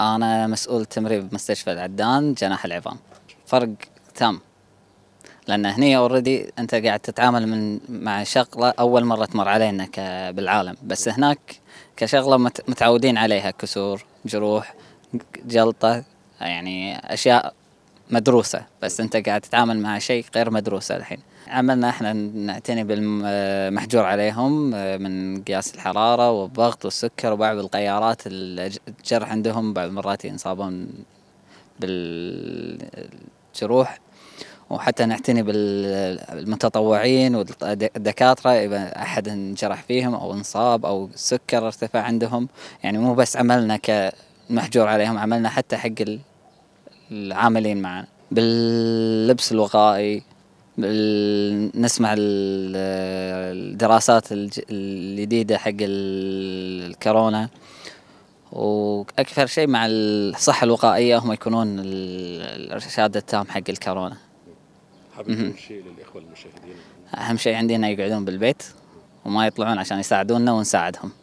أنا مسؤول تمريض بمستشفى العدان جناح العظام فرق تام لأن هنا اوريدي أنت قاعد تتعامل من مع شغلة أول مرة تمر علينا بالعالم بس هناك كشغلة متعودين عليها كسور جروح جلطة يعني أشياء مدروسه بس انت قاعد تتعامل مع شيء غير مدروسه الحين عملنا احنا نعتني بالمحجور عليهم آه، من قياس الحراره والضغط والسكر وبعض القيارات الجرح عندهم بعض المرات ينصابون بالجروح وحتى نعتني بالمتطوعين والدكاترة إذا أحد انجرح فيهم أو انصاب أو سكر ارتفع عندهم يعني مو بس عملنا كمحجور عليهم عملنا حتى حق العاملين معنا باللبس الوقائي نسمع الدراسات الجديدة حق الكورونا وأكثر شيء مع الصحة الوقائية هم يكونون الإرشاد التام حق الكورونا حابب شيء للإخوة المشاهدين أهم شيء عندنا يقعدون بالبيت وما يطلعون عشان يساعدونا ونساعدهم